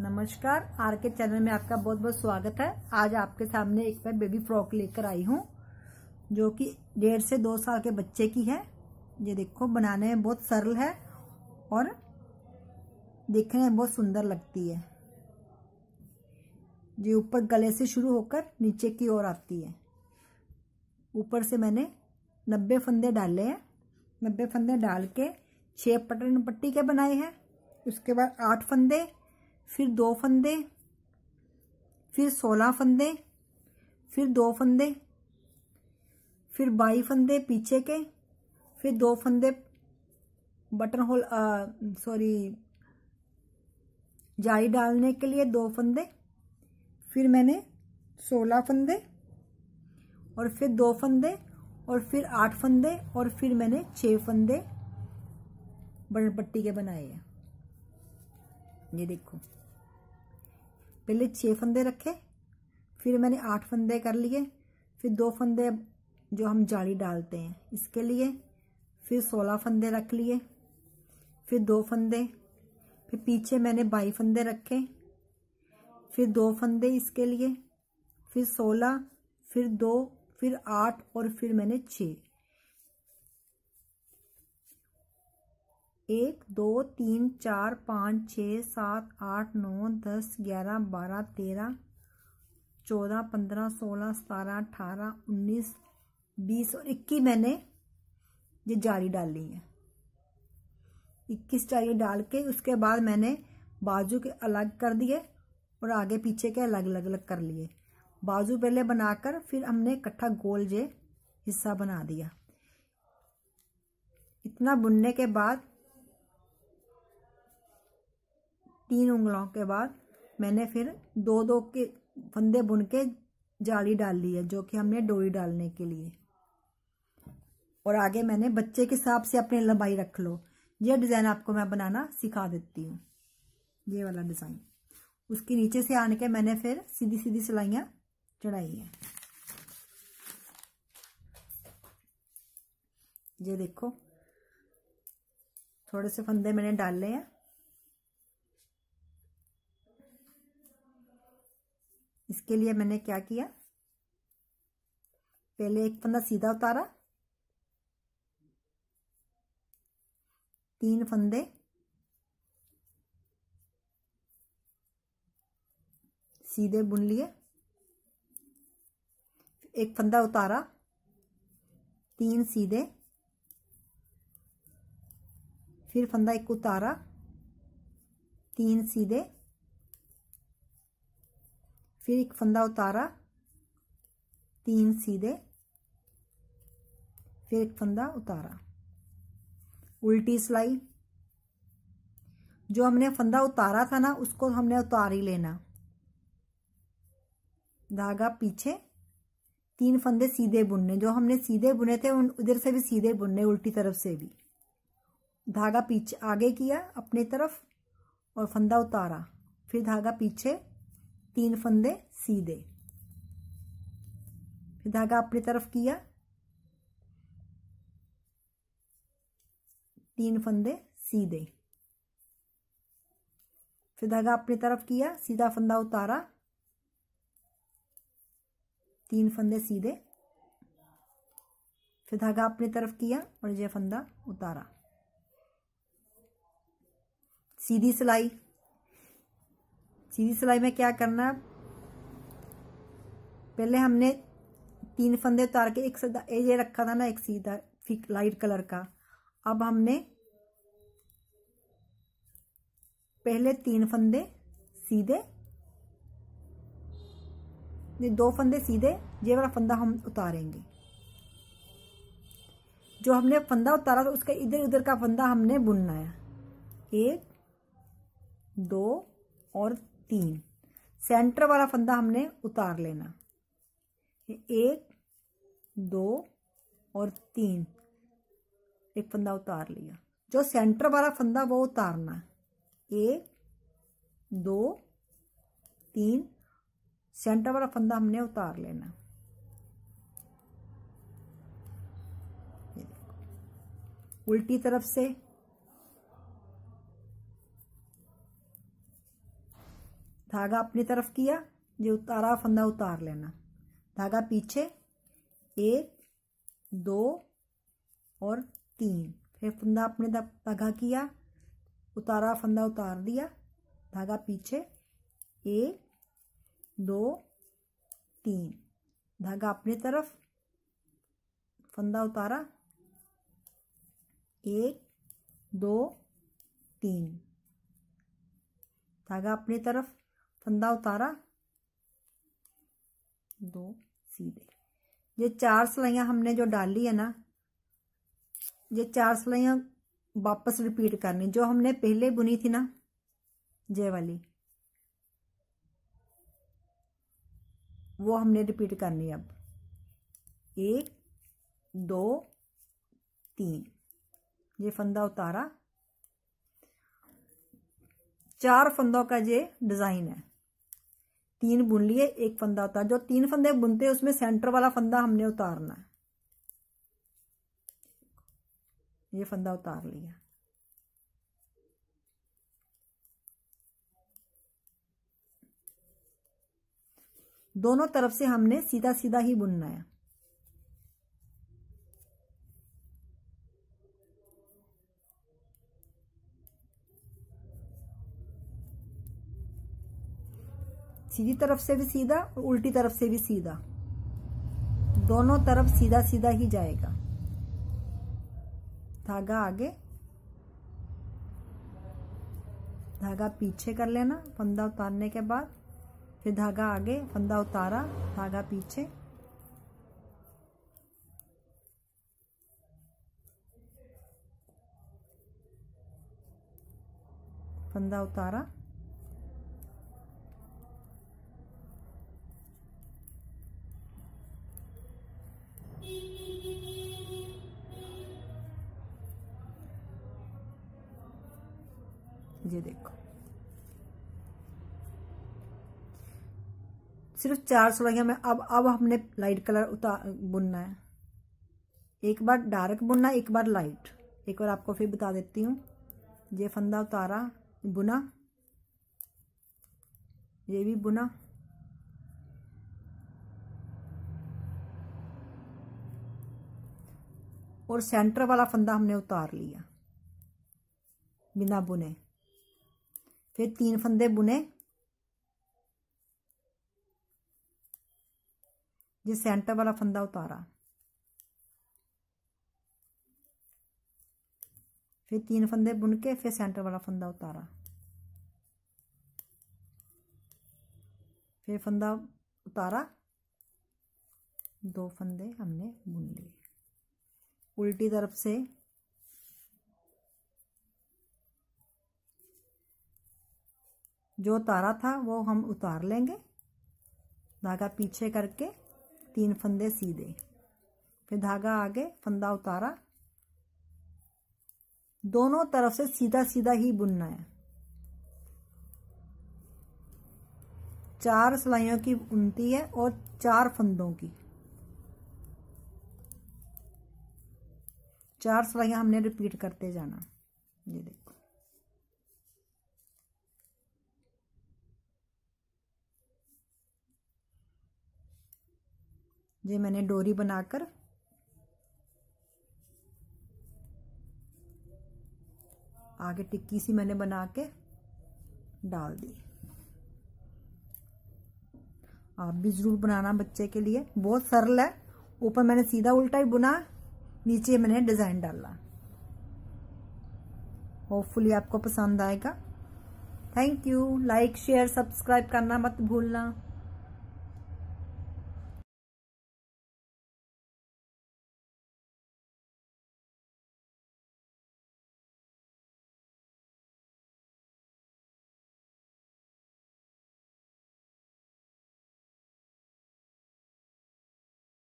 नमस्कार आर के चैनल में आपका बहुत बहुत स्वागत है आज आपके सामने एक बार बेबी फ्रॉक लेकर आई हूँ जो कि डेढ़ से दो साल के बच्चे की है ये देखो बनाने में बहुत सरल है और देखने में बहुत सुंदर लगती है ये ऊपर गले से शुरू होकर नीचे की ओर आती है ऊपर से मैंने नब्बे फंदे डाले हैं नब्बे फंदे डाल के छः पटन पट्टी के बनाए हैं उसके बाद आठ फंदे फिर दो फंदे फिर सोलह फंदे फिर दो फंदे फिर बाई फंदे पीछे के फिर दो फंदे बटन होल सॉरी जाई डालने के लिए दो फंदे फिर मैंने सोलह फंदे और फिर दो फंदे और फिर आठ फंदे और फिर मैंने छः फंदे बटन पट्टी के बनाए हैं ये देखो पहले छः फंदे रखे फिर मैंने आठ फंदे कर लिए फिर दो फंदे जो हम जाली डालते हैं इसके लिए फिर सोलह फंदे रख लिए फिर दो फंदे फिर पीछे मैंने बाई फंदे रखे फिर दो फंदे इसके लिए फिर सोलह फिर दो फिर आठ और फिर मैंने छः एक दो तीन चार पाँच छः सात आठ नौ दस ग्यारह बारह तेरह चौदह पंद्रह सोलह सतारह अठारह उन्नीस बीस और इक्कीस मैंने ये जारी डाल ली है इक्कीस जारी डाल के उसके बाद मैंने बाजू के अलग कर दिए और आगे पीछे के अलग अलग अलग कर लिए बाजू पहले बनाकर फिर हमने इकट्ठा गोल जे हिस्सा बना दिया इतना बुनने के बाद तीन उंगलों के बाद मैंने फिर दो दो के फंदे बुन के जाली डाल ली है जो कि हमने डोरी डालने के लिए और आगे मैंने बच्चे के हिसाब से अपनी लंबाई रख लो ये डिज़ाइन आपको मैं बनाना सिखा देती हूँ ये वाला डिज़ाइन उसके नीचे से आने के मैंने फिर सीधी सीधी सिलाइयाँ चढ़ाई हैं ये देखो थोड़े से फंदे मैंने डाले हैं इसके लिए मैंने क्या किया पहले एक फंदा सीधा उतारा तीन फंदे सीधे बुन लिए एक फंदा उतारा तीन सीधे फिर फंदा एक उतारा तीन सीधे फिर एक फंदा उतारा तीन सीधे फिर एक फंदा उतारा उल्टी सिलाई जो हमने फंदा उतारा था ना उसको हमने उतार ही लेना धागा पीछे तीन फंदे सीधे बुनने जो हमने सीधे बुने थे उन उधर से भी सीधे बुनने उल्टी तरफ से भी धागा पीछे आगे किया अपनी तरफ और फंदा उतारा फिर धागा पीछे तीन फंदे सीधे फिर धागा अपनी तरफ किया तीन फंदे सीधे फिर धागा अपनी तरफ किया सीधा फंदा उतारा तीन फंदे सीधे फिर धागा अपनी तरफ किया और यह फंदा उतारा सीधी सिलाई सीधी सिलाई में क्या करना है पहले हमने तीन फंदे उतार के एक सीधा ये रखा था ना एक सीधा लाइट कलर का अब हमने पहले तीन फंदे सीधे ये दो फंदे सीधे ये वाला फंदा हम उतारेंगे जो हमने फंदा उतारा था उसके इधर उधर का फंदा हमने बुनना है एक दो और तीन सेंटर वाला फंदा हमने उतार लेना एक दो और तीन एक फंदा उतार लिया जो सेंटर वाला फंदा वो उतारना है एक दो तीन सेंटर वाला फंदा हमने उतार लेना उल्टी तरफ से धागा अपनी तरफ किया जो उतारा फंदा उतार लेना धागा पीछे एक दो और तीन फिर फंदा अपने धागा किया उतारा फंदा उतार दिया धागा पीछे एक दो तीन धागा अपनी तरफ फंदा उतारा एक दो तीन धागा अपनी तरफ फंदा उतारा दो सीधे ये चार सिलाइया हमने जो डाली है ना ये चार सिलाइया वापस रिपीट करनी जो हमने पहले बुनी थी ना जय वाली वो हमने रिपीट करनी अब एक दो तीन ये फंदा उतारा चार फंदों का ये डिज़ाइन है तीन बुन लिए एक फंदा उतार जो तीन फंदे बुनते हैं उसमें सेंटर वाला फंदा हमने उतारना है ये फंदा उतार लिया दोनों तरफ से हमने सीधा सीधा ही बुनना है सीधी तरफ से भी सीधा और उल्टी तरफ से भी सीधा दोनों तरफ सीधा सीधा ही जाएगा धागा आगे धागा पीछे कर लेना फंदा उतारने के बाद फिर धागा आगे फंदा उतारा धागा पीछे फंदा उतारा ये देखो सिर्फ चार सिलाइयाँ में अब अब हमने लाइट कलर उतार बुनना है एक बार डार्क बुनना एक बार लाइट एक बार आपको फिर बता देती हूँ ये फंदा उतारा बुना ये भी बुना और सेंटर वाला फंदा हमने उतार लिया बिना बुने फिर तीन फंदे बुने ये सेंटर वाला फंदा उतारा फिर तीन फंदे बुन के फिर सेंटर वाला फंदा उतारा फिर फंदा उतारा दो फंदे हमने बुन लिए उल्टी तरफ से जो तारा था वो हम उतार लेंगे धागा पीछे करके तीन फंदे सीधे फिर धागा आगे फंदा उतारा दोनों तरफ से सीधा सीधा ही बुनना है चार सिलाइयों की बुनती है और चार फंदों की चार सिलाइयाँ हमने रिपीट करते जाना ये देखो ये मैंने डोरी बनाकर आगे टिक्की सी मैंने बना के डाल दी आप भी ज़रूर बनाना बच्चे के लिए बहुत सरल है ऊपर मैंने सीधा उल्टा ही बुना नीचे मैंने डिज़ाइन डाला होपफुली आपको पसंद आएगा thank you like share subscribe करना मत भूलना